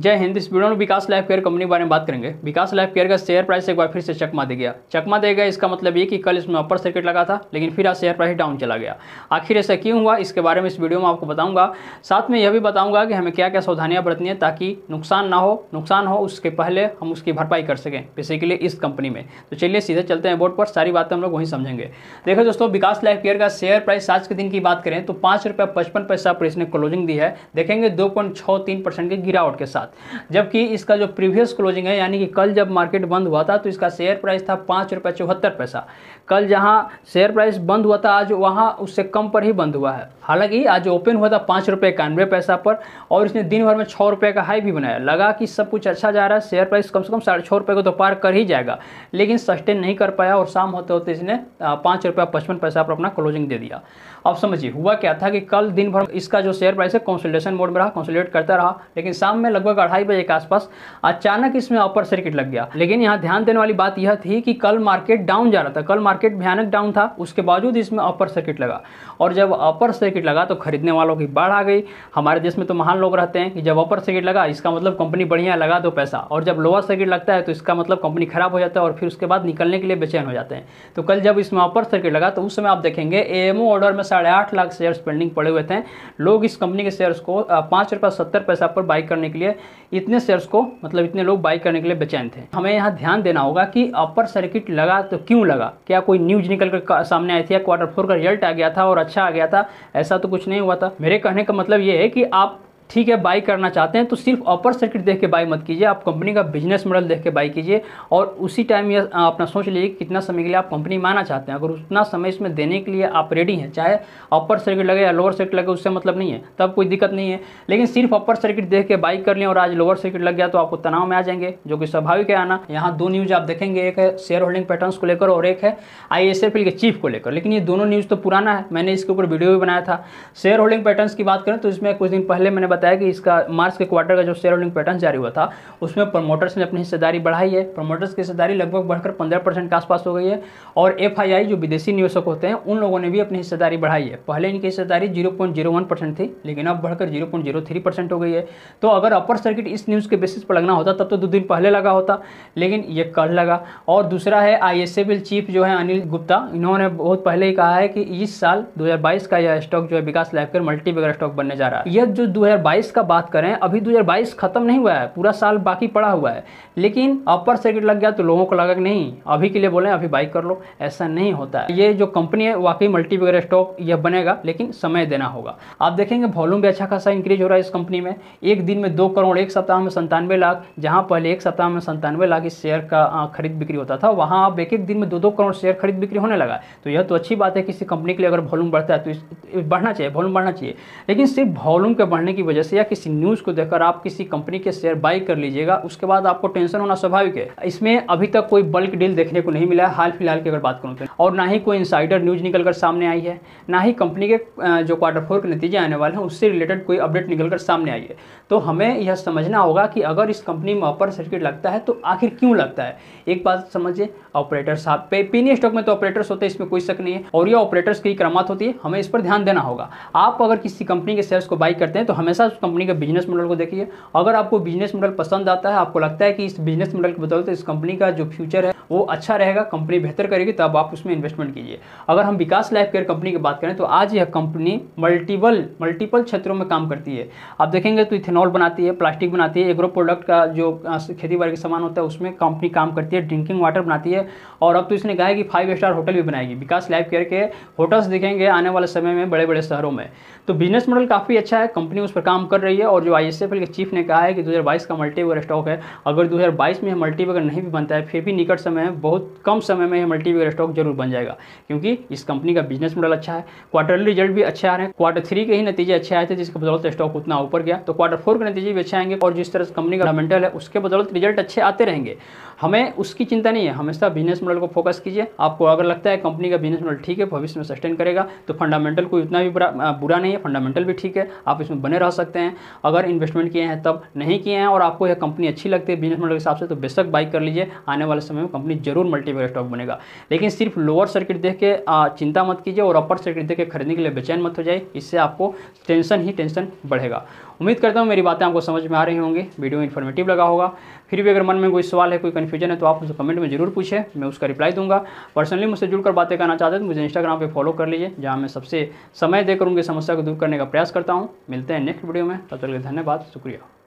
जय हिंद इस वीडियो में विकास लाइफ केयर कंपनी के बारे में बात करेंगे विकास लाइफ केयर का शेयर प्राइस एक बार फिर से चकमा दे गया चकमा दे गया इसका मतलब ये कि कल इसमें अपर सर्किट लगा था लेकिन फिर आज शेयर प्राइस डाउन चला गया आखिर ऐसा क्यों हुआ इसके बारे में इस वीडियो में आपको बताऊंगा साथ में यह भी बताऊंगा कि हमें क्या क्या सावधानियाँ बरतनी है ताकि नुकसान ना हो नुकसान हो उसके पहले हम उसकी भरपाई कर सकें बेसिकली इस कंपनी में तो चलिए सीधे चलते हैं बोर्ड पर सारी बातें हम लोग वहीं समझेंगे देखो दोस्तों विकास लाइफ केयर का शेयर प्राइस आज के दिन की बात करें तो पाँच रुपये पचपन पैसा पर इसने क्लोजिंग दी है देखेंगे दो की गिरावट के साथ साथ जबकि इसका जो प्रीवियस क्लोजिंग है यानी कि कल जब मार्केट बंद हुआ था तो इसका शेयर प्राइस था पाँच रुपये चौहत्तर पैसा कल जहां शेयर प्राइस बंद हुआ था आज वहां उससे कम पर ही बंद हुआ है हालांकि आज ओपन हुआ था पाँच रुपये इक्यानवे पैसा पर और इसने दिन भर में छः रुपये का हाई भी बनाया लगा कि सब कुछ अच्छा जा रहा है शेयर प्राइस कम से कम साढ़े छः रुपये को तो पार कर ही जाएगा लेकिन सस्टेन नहीं कर पाया और शाम होते होते इसने पाँच रुपये पचपन पैसा पर अपना क्लोजिंग दे दिया अब समझिए हुआ क्या था कि कल दिन भर इसका जो शेयर प्राइस है कॉन्सल्टेशन मोड में रहा कॉन्सल्टेट करता रहा लेकिन शाम में लगभग लगभग अढ़ाई बजे के आसपास अचानक इसमें अपर सर्किट लग गया लेकिन यहाँ ध्यान देने वाली बात यह थी कि कल मार्केट डाउन जा रहा था कल मार्केट भयानक डाउन था उसके बावजूद इसमें अपर सर्किट लगा और जब अपर सर्किट लगा तो खरीदने वालों की बाढ़ आ गई हमारे देश में तो महान लोग रहते हैं कि जब अपर सर्किट लगा इसका मतलब कंपनी बढ़िया लगा दो पैसा और जब लोअर सर्किट लगता है तो इसका मतलब कंपनी खराब हो जाता है और फिर उसके बाद निकलने के लिए बेचैन हो जाते हैं तो कल जब इसमें अपर सर्किट लगा तो उस समय आप देखेंगे एएमओ ऑर्डर में साढ़े आठ लाख शेयर पेंडिंग पड़े हुए थे लोग इस कंपनी के शेयर्स को पांच रुपए सत्तर पैसा पर बाई करने के लिए इतने शेयर्स को मतलब इतने लोग बाई करने के लिए बेचैन थे हमें यहाँ ध्यान देना होगा कि अपर सर्किट लगा तो क्यों लगा क्या कोई न्यूज निकल कर सामने आई थी या क्वार्टर फोर का रिजल्ट आ गया था और अच्छा आ गया था ऐसा तो कुछ नहीं हुआ था मेरे कहने का मतलब ये है कि आप ठीक है बाई करना चाहते हैं तो सिर्फ अपर सर्किट देख के बाई मत कीजिए आप कंपनी का बिजनेस मॉडल देख के बाई कीजिए और उसी टाइम ये अपना सोच लीजिए कि कितना समय के लिए आप कंपनी में आना चाहते हैं अगर उतना समय इसमें देने के लिए आप रेडी हैं चाहे अपर सर्किट लगे या लोअर सर्किट लगे उससे मतलब नहीं है तब कोई दिक्कत नहीं है लेकिन सिर्फ अपर सर्किट देख के बाई कर लें और आज लोअर सर्किट लग गया तो आपको तनाव में आ जाएंगे जो कि स्वाभाविक है आना यहाँ दो न्यूज़ आप देखेंगे एक है शेयर होल्डिंग पैटर्न को लेकर और एक है आई के चीफ को लेकर लेकिन ये दोनों न्यूज़ तो पुराना है मैंने इसके ऊपर वीडियो भी बनाया था शेयर होल्डिंग पैटर्न की बात करें तो इसमें कुछ दिन पहले मैंने बताया कि इसका मार्च के क्वार्टर का जो शेयर होल्डिंग पैटर्न जारी हुआ था उसमें प्रमोटर्स ने अपनी हिस्सेदारी बढ़ाई है प्रमोटर्स की हिस्सेदारी लगभग बढ़कर पंद्रह परसेंट के आसपास हो गई है और एफ जो विदेशी निवेशक होते हैं उन लोगों ने भी अपनी हिस्सेदारी बढ़ाई है पहले इनकी हिस्सेदारी जीरो थी लेकिन अब बढ़कर जीरो हो गई है तो अगर अपर सर्किट इस न्यूज़ के बेसिस पर लगना होता तब तो दो दिन पहले लगा होता लेकिन ये कल लगा और दूसरा है आई चीफ जो है अनिल गुप्ता इन्होंने बहुत पहले ही कहा है कि इस साल 2022 का यह स्टॉक जो है विकास लाइफ मल्टी स्टॉक बनने जा रहा है यह जो 2022 2022 का बात करें अभी 2022 ख़त्म नहीं हुआ है पूरा साल बाकी पड़ा हुआ है लेकिन अपर सर्किट लग गया तो लोगों को लगा कि नहीं अभी के लिए बोले अभी बाइक कर लो ऐसा नहीं होता है ये जो कंपनी है वाकई मल्टी वगैरह स्टॉक यह बनेगा लेकिन समय देना होगा आप देखेंगे वॉल्यूम भी अच्छा खासा इंक्रीज हो रहा है इस कंपनी में एक दिन में दो करोड़ एक सप्ताह में संतानवे लाख जहाँ पहले एक सप्ताह में संतानवे लाख इस शेयर का खरीद बिक्री होता था वहाँ अब एक एक दिन में दो दो करोड़ शेयर खरीद बिक्री होने लगा तो यह तो अच्छी बात है किसी कंपनी के लिए अगर वॉल्यूम बढ़ता है तो बढ़ना चाहिए वॉल्यूम बढ़ना चाहिए लेकिन सिर्फ वॉल्यूम के बढ़ने की वजह से या किसी न्यूज़ को देखकर आप किसी कंपनी के शेयर बाई कर लीजिएगा उसके बाद आपको टेंशन होना स्वाभाविक है इसमें अभी तक कोई बल्क डील देखने को नहीं मिला है हाल फिलहाल की अगर बात करूँ तो और ना ही कोई इंसाइडर न्यूज़ निकल कर सामने आई है ना ही कंपनी के जो क्वार्टर फोर के नतीजे आने वाले हैं उससे रिलेटेड कोई अपडेट निकल कर सामने आई है तो हमें यह समझना होगा कि अगर इस कंपनी में अपर सर्किट लगता है तो आखिर क्यों लगता है एक बात समझिए ऑपरेटर साहब पे पीनी स्टॉक में तो ऑपरेटर्स होते हैं इसमें कोई शक नहीं है और ये ऑपरेटर्स की क्रमात होती है हमें इस पर ध्यान देना होगा आप अगर किसी कंपनी के शेयर्स को बाई करते हैं तो हमेशा हमेशा उस कंपनी का बिजनेस मॉडल को देखिए अगर आपको बिजनेस मॉडल पसंद आता है आपको लगता है कि इस बिजनेस मॉडल के बदलते इस कंपनी का जो फ्यूचर है वो अच्छा रहेगा कंपनी बेहतर करेगी तब आप उसमें इन्वेस्टमेंट कीजिए अगर हम विकास लाइफ केयर कंपनी की बात करें तो आज यह कंपनी मल्टीपल मल्टीपल क्षेत्रों में काम करती है आप देखेंगे तो इथेनॉल बनाती है प्लास्टिक बनाती है एग्रो प्रोडक्ट का जो खेती बाड़ी का सामान होता है उसमें कंपनी काम करती है ड्रिंकिंग वाटर बनाती है और अब तो इसने कहा है कि फाइव स्टार होटल भी बनाएगी विकास लाइफ केयर के होटल्स दिखेंगे आने वाले समय में बड़े बड़े शहरों में तो बिजनेस मॉडल काफ़ी अच्छा है कंपनी उस पर काम कर रही है और जो आई के चीफ ने कहा है कि 2022 का मल्टीवेयर स्टॉक है अगर 2022 में यह वगैरह नहीं भी बनता है फिर भी निकट समय बहुत कम समय में यह मल्टीवेयर स्टॉक जरूर बन जाएगा क्योंकि इस कंपनी का बिजनेस मॉडल अच्छा है क्वार्टरली रिजल्ट भी अच्छे आ रहे हैं क्वार्टर थ्री के ही नतीजे अच्छे आए थे जिसके बदौलत स्टॉक उतना ऊपर गया तो क्वार्टर फोर के नतीजे भी अच्छे आएंगे और जिस तरह से कंपनी का फंडामेंटल है उसके बदौलत रिजल्ट अच्छे आते रहेंगे हमें उसकी चिंता नहीं है हमेशा बिजनेस मॉडल को फोकस कीजिए आपको अगर लगता है कंपनी का बिजनेस मॉडल ठीक है भविष्य में सस्टेन करेगा तो फंडामेंटल कोई उतना भी बुरा नहीं है फंडामेंटल भी ठीक है आप इसमें बने रह सकते सकते हैं अगर इन्वेस्टमेंट किए हैं तब नहीं किए हैं और आपको यह कंपनी अच्छी लगती है बिजनेस मॉडल के हिसाब से तो बेशक बाई कर लीजिए आने वाले समय में कंपनी जरूर मल्टीपल स्टॉक बनेगा लेकिन सिर्फ लोअर सर्किट देख के चिंता मत कीजिए और अपर सर्किट देख के खरीदने के लिए बेचैन मत हो जाए इससे आपको टेंशन ही टेंशन बढ़ेगा उम्मीद करता हूँ मेरी बातें आपको समझ में आ रही होंगी वीडियो इन्फॉर्मेटिव लगा होगा फिर भी अगर मन में कोई सवाल है कोई कन्फ्यूजन है तो आप मुझे कमेंट में जरूर पूछे मैं उसका रिप्लाई दूंगा पर्सनली मुझसे जुड़कर बातें करना चाहते हैं तो मुझे इंस्टाग्राम पर फॉलो कर लीजिए जहाँ मैं सबसे समय देकर उनकी समस्या को दूर करने का प्रयास करता हूँ मिलते हैं नेक्स्ट वीडियो में तब तक के धन्यवाद शुक्रिया